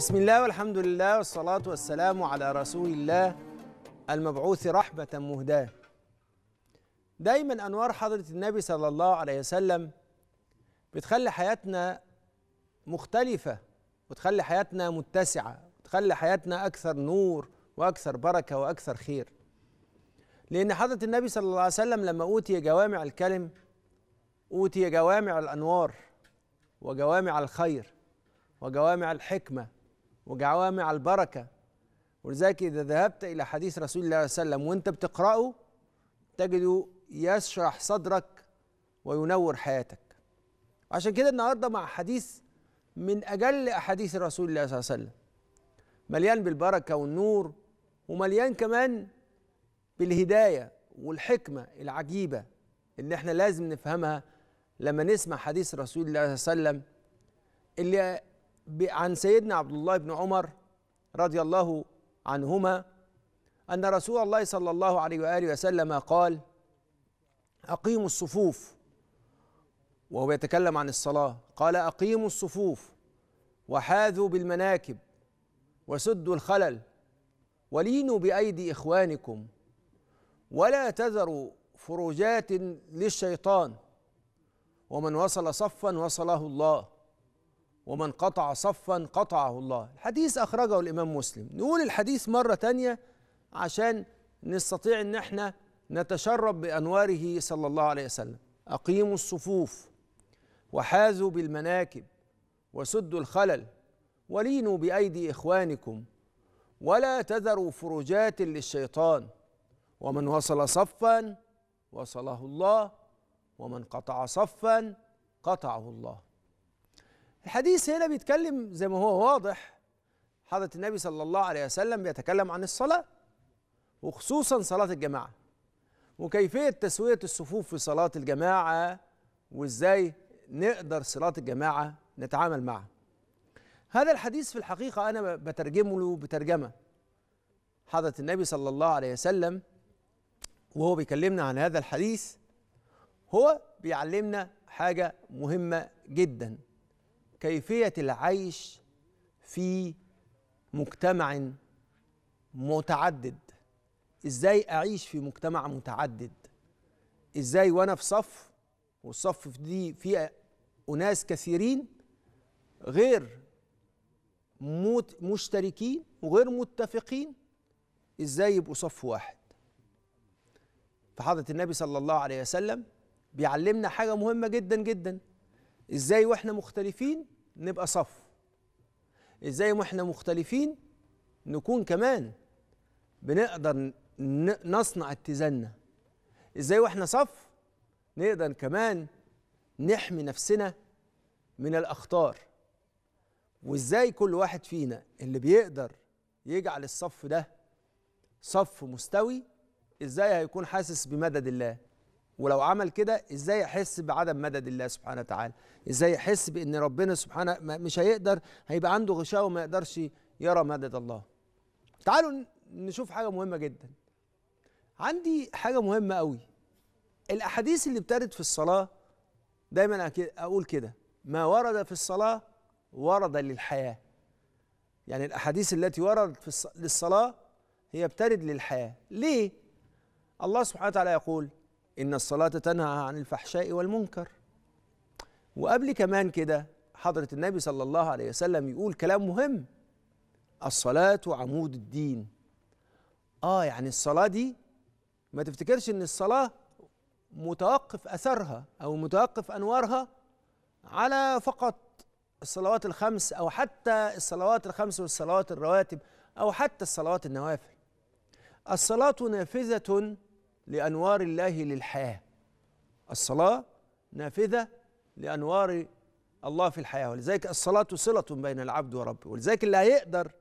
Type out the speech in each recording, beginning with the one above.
بسم الله والحمد لله والصلاة والسلام على رسول الله المبعوث رحمة مهداة دايما أنوار حضرة النبي صلى الله عليه وسلم بتخلي حياتنا مختلفة وتخلي حياتنا متسعة وتخلي حياتنا أكثر نور وأكثر بركة وأكثر خير لأن حضرة النبي صلى الله عليه وسلم لما أوتي جوامع الكلم أوتي جوامع الأنوار وجوامع الخير وجوامع الحكمة وجوامع البركة ولذلك إذا ذهبت إلى حديث رسول الله صلى الله عليه وسلم وأنت بتقرأه تجد يشرح صدرك وينور حياتك عشان كده النهاردة مع حديث من أجل أحاديث رسول الله صلى الله عليه وسلم مليان بالبركة والنور ومليان كمان بالهداية والحكمة العجيبة اللي احنا لازم نفهمها لما نسمع حديث رسول الله صلى الله عليه وسلم اللي عن سيدنا عبد الله بن عمر رضي الله عنهما أن رسول الله صلى الله عليه وآله وسلم قال أقيموا الصفوف وهو يتكلم عن الصلاة قال أقيموا الصفوف وحاذوا بالمناكب وسدوا الخلل ولينوا بأيدي إخوانكم ولا تذروا فروجات للشيطان ومن وصل صفا وصله الله ومن قطع صفا قطعه الله الحديث أخرجه الإمام مسلم نقول الحديث مرة تانية عشان نستطيع أن احنا نتشرب بأنواره صلى الله عليه وسلم أقيموا الصفوف وحازوا بالمناكب وسدوا الخلل ولينوا بأيدي إخوانكم ولا تذروا فرجات للشيطان ومن وصل صفا وصله الله ومن قطع صفا قطعه الله الحديث هنا بيتكلم زي ما هو واضح حضرة النبي صلى الله عليه وسلم بيتكلم عن الصلاة وخصوصا صلاة الجماعة وكيفية تسوية الصفوف في صلاة الجماعة وازاي نقدر صلاة الجماعة نتعامل معها هذا الحديث في الحقيقة أنا بترجمه له بترجمة حضرة النبي صلى الله عليه وسلم وهو بيكلمنا عن هذا الحديث هو بيعلمنا حاجة مهمة جداً كيفية العيش في مجتمع متعدد ازاي اعيش في مجتمع متعدد ازاي وانا في صف والصف دي فيه اناس كثيرين غير مشتركين وغير متفقين ازاي يبقوا صف واحد فحضرة النبي صلى الله عليه وسلم بيعلمنا حاجة مهمة جدا جدا ازاي واحنا مختلفين نبقى صف ازاي واحنا مختلفين نكون كمان بنقدر نصنع اتزاننا ازاي واحنا صف نقدر كمان نحمي نفسنا من الاخطار وازاي كل واحد فينا اللي بيقدر يجعل الصف ده صف مستوي ازاي هيكون حاسس بمدد الله ولو عمل كده ازاي احس بعدم مدد الله سبحانه وتعالى ازاي احس بان ربنا سبحانه مش هيقدر هيبقى عنده غشاء وما يقدرش يرى مدد الله تعالوا نشوف حاجه مهمه جدا عندي حاجه مهمه قوي الاحاديث اللي بترد في الصلاه دايما اقول كده ما ورد في الصلاه ورد للحياه يعني الاحاديث التي وردت في الصلاه هي بترد للحياه ليه الله سبحانه وتعالى يقول إن الصلاة تنهى عن الفحشاء والمنكر وقبل كمان كده حضرة النبي صلى الله عليه وسلم يقول كلام مهم الصلاة عمود الدين آه يعني الصلاة دي ما تفتكرش إن الصلاة متوقف أثرها أو متوقف أنوارها على فقط الصلوات الخمس أو حتى الصلوات الخمس والصلوات الرواتب أو حتى الصلوات النوافل الصلاة نافذة لأنوار الله للحياة الصلاة نافذة لأنوار الله في الحياة ولذلك الصلاة صلة بين العبد وربه ولذلك اللي هيقدر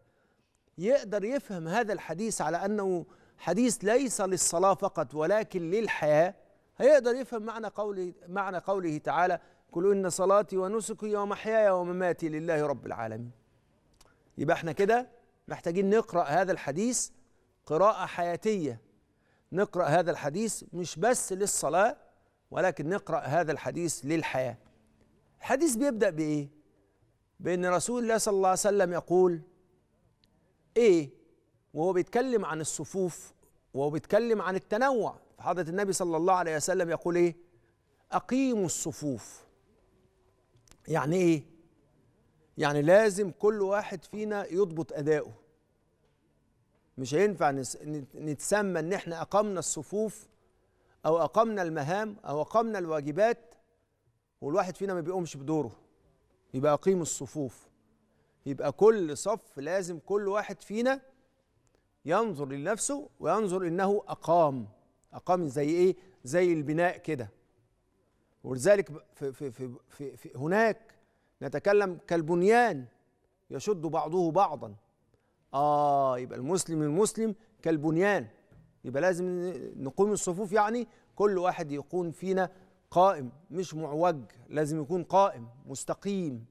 يقدر يفهم هذا الحديث على أنه حديث ليس للصلاة فقط ولكن للحياة هيقدر يفهم معنى قوله معنى قوله تعالى كل إن صلاتي ونسكي ومحياي ومماتي لله رب العالمين يبقى احنا كده محتاجين نقرأ هذا الحديث قراءة حياتية نقرأ هذا الحديث مش بس للصلاة ولكن نقرأ هذا الحديث للحياة الحديث بيبدأ بإيه؟ بأن رسول الله صلى الله عليه وسلم يقول إيه؟ وهو بيتكلم عن الصفوف وهو بيتكلم عن التنوع فحضرة النبي صلى الله عليه وسلم يقول إيه؟ أقيموا الصفوف يعني إيه؟ يعني لازم كل واحد فينا يضبط أداؤه مش هينفع نتسمى ان احنا اقمنا الصفوف او اقمنا المهام او اقمنا الواجبات والواحد فينا ما بيقومش بدوره يبقى اقيموا الصفوف يبقى كل صف لازم كل واحد فينا ينظر لنفسه وينظر انه اقام اقام زي ايه زي البناء كده ولذلك في, في, في, في, في هناك نتكلم كالبنيان يشد بعضه بعضا اه يبقى المسلم المسلم كالبنيان يبقى لازم نقوم الصفوف يعني كل واحد يكون فينا قائم مش معوج لازم يكون قائم مستقيم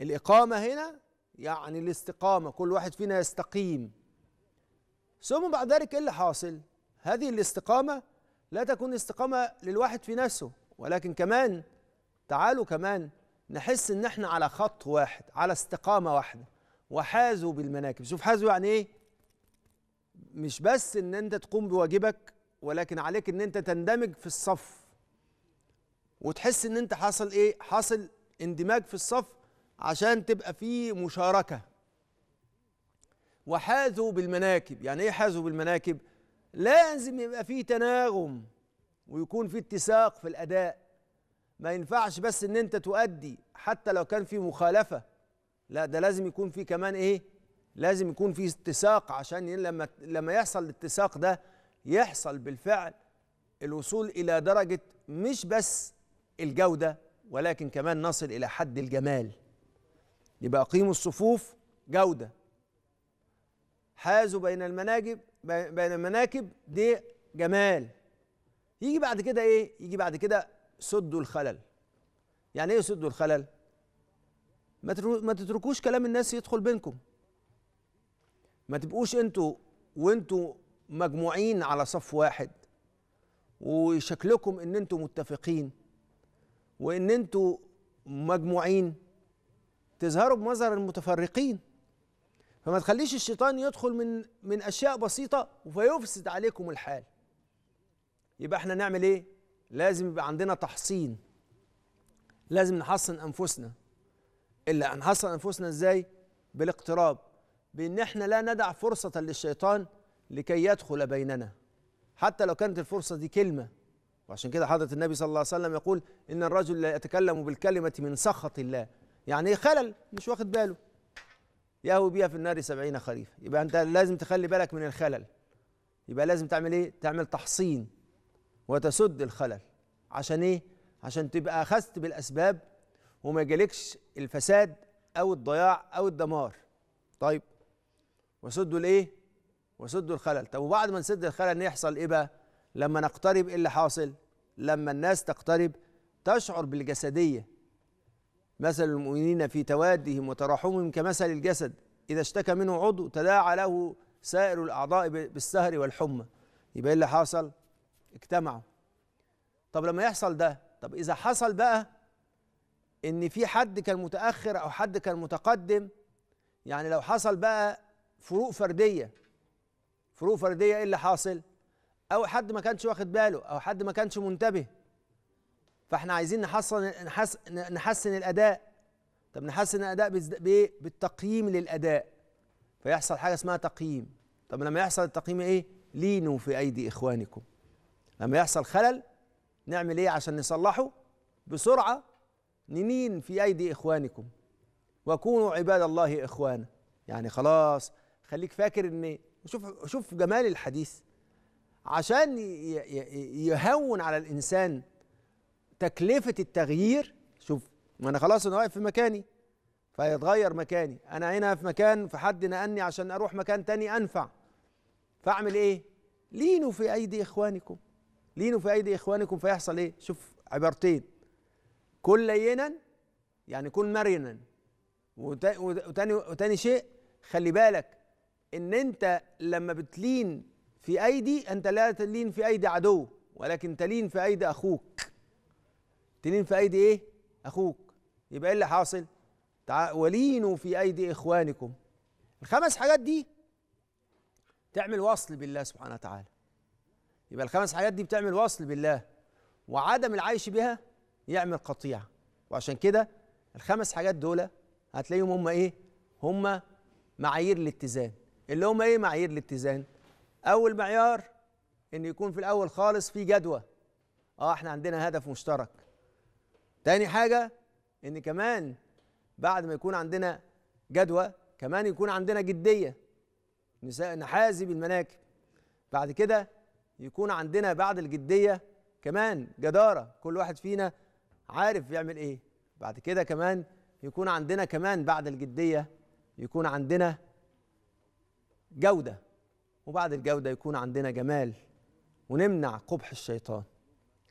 الإقامة هنا يعني الاستقامة كل واحد فينا يستقيم ثم بعد ذلك ايه اللي حاصل هذه الاستقامة لا تكون استقامة للواحد في نفسه ولكن كمان تعالوا كمان نحس ان احنا على خط واحد على استقامة واحدة وحازوا بالمناكب شوف حازوا يعني ايه مش بس ان انت تقوم بواجبك ولكن عليك ان انت تندمج في الصف وتحس ان انت حاصل ايه حاصل اندماج في الصف عشان تبقى فيه مشاركه وحاذوا بالمناكب يعني ايه حاذوا بالمناكب لازم يبقى فيه تناغم ويكون فيه اتساق في الاداء ما ينفعش بس ان انت تؤدي حتى لو كان في مخالفه لا ده لازم يكون في كمان ايه لازم يكون في اتساق عشان لما لما يحصل الاتساق ده يحصل بالفعل الوصول الى درجه مش بس الجوده ولكن كمان نصل الى حد الجمال يبقى اقيموا الصفوف جوده حازوا بين المناجب بين المناكب دي جمال يجي بعد كده ايه يجي بعد كده سدوا الخلل يعني ايه سدوا الخلل ما تتركوش كلام الناس يدخل بينكم ما تبقوش انتوا وانتوا مجموعين على صف واحد وشكلكم ان انتوا متفقين وان انتوا مجموعين تظهروا بمظهر المتفرقين فما تخليش الشيطان يدخل من من اشياء بسيطه فيفسد عليكم الحال يبقى احنا نعمل ايه لازم يبقى عندنا تحصين لازم نحصن انفسنا إلا أن حصل أنفسنا إزاي؟ بالاقتراب بأن إحنا لا ندع فرصة للشيطان لكي يدخل بيننا حتى لو كانت الفرصة دي كلمة وعشان كده حضرة النبي صلى الله عليه وسلم يقول إن الرجل لا يتكلم بالكلمة من سخط الله يعني ايه خلل مش واخد باله يهوي بيها في النار سبعين خريفا يبقى أنت لازم تخلي بالك من الخلل يبقى لازم تعمل إيه؟ تعمل تحصين وتسد الخلل عشان إيه؟ عشان تبقى أخذت بالأسباب وما يجالكش الفساد او الضياع او الدمار طيب وسدوا الايه وسدوا الخلل طب وبعد ما نسد الخلل يحصل ايه بقى لما نقترب ايه اللي حاصل لما الناس تقترب تشعر بالجسديه مثل المؤمنين في توادهم وتراحمهم كمثل الجسد اذا اشتكى منه عضو تداعى له سائر الاعضاء بالسهر والحمى يبقى ايه اللي حصل اجتمعوا طب لما يحصل ده طب اذا حصل بقى ان في حد كان متاخر او حد كان متقدم يعني لو حصل بقى فروق فرديه فروق فرديه ايه اللي حاصل او حد ما كانش واخد باله او حد ما كانش منتبه فاحنا عايزين نحسن نحسن الاداء طب نحسن الاداء بايه بالتقييم للاداء فيحصل حاجه اسمها تقييم طب لما يحصل التقييم ايه لينوا في ايدي اخوانكم لما يحصل خلل نعمل ايه عشان نصلحه بسرعه ننين في أيدي إخوانكم وكونوا عباد الله إخوانا يعني خلاص خليك فاكر إن شوف شوف جمال الحديث عشان يهون على الإنسان تكلفة التغيير شوف ما أنا خلاص أنا واقف في مكاني فيتغير مكاني أنا هنا في مكان في حد نقلني عشان أروح مكان تاني أنفع فأعمل إيه؟ لينوا في أيدي إخوانكم لينوا في أيدي إخوانكم فيحصل إيه؟ شوف عبارتين كن لينا يعني كن مرنا وتاني وتاني شيء خلي بالك ان انت لما بتلين في ايدي انت لا تلين في ايدي عدو ولكن تلين في ايدي اخوك تلين في ايدي ايه اخوك يبقى ايه اللي حاصل ولينوا في ايدي اخوانكم الخمس حاجات دي تعمل وصل بالله سبحانه وتعالى يبقى الخمس حاجات دي بتعمل وصل بالله وعدم العيش بها يعمل قطيعه وعشان كده الخمس حاجات دول هتلاقيهم هم ايه هم معايير الاتزان اللي هم ايه معايير الاتزان اول معيار ان يكون في الاول خالص في جدوى اه احنا عندنا هدف مشترك تاني حاجه ان كمان بعد ما يكون عندنا جدوى كمان يكون عندنا جديه نحازي بالمناكب بعد كده يكون عندنا بعد الجديه كمان جداره كل واحد فينا عارف يعمل ايه بعد كده كمان يكون عندنا كمان بعد الجديه يكون عندنا جوده وبعد الجوده يكون عندنا جمال ونمنع قبح الشيطان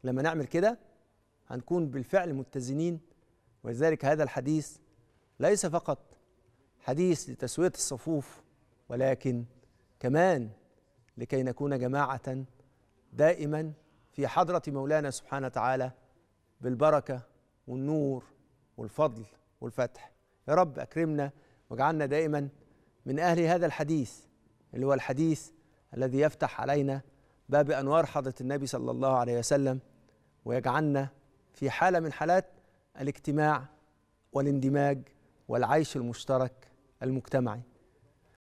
لما نعمل كده هنكون بالفعل متزنين ولذلك هذا الحديث ليس فقط حديث لتسويه الصفوف ولكن كمان لكي نكون جماعه دائما في حضره مولانا سبحانه وتعالى بالبركه والنور والفضل والفتح يا رب اكرمنا واجعلنا دائما من اهل هذا الحديث اللي هو الحديث الذي يفتح علينا باب انوار حضره النبي صلى الله عليه وسلم ويجعلنا في حاله من حالات الاجتماع والاندماج والعيش المشترك المجتمعي